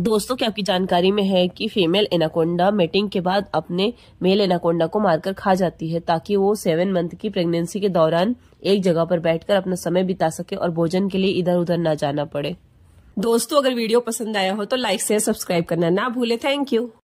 दोस्तों क्या आपकी जानकारी में है कि फीमेल एनाकोंडा मेटिंग के बाद अपने मेल एनाकोंडा को मारकर खा जाती है ताकि वो सेवन मंथ की प्रेगनेंसी के दौरान एक जगह पर बैठकर अपना समय बिता सके और भोजन के लिए इधर उधर ना जाना पड़े दोस्तों अगर वीडियो पसंद आया हो तो लाइक शेयर सब्सक्राइब करना ना भूले थैंक यू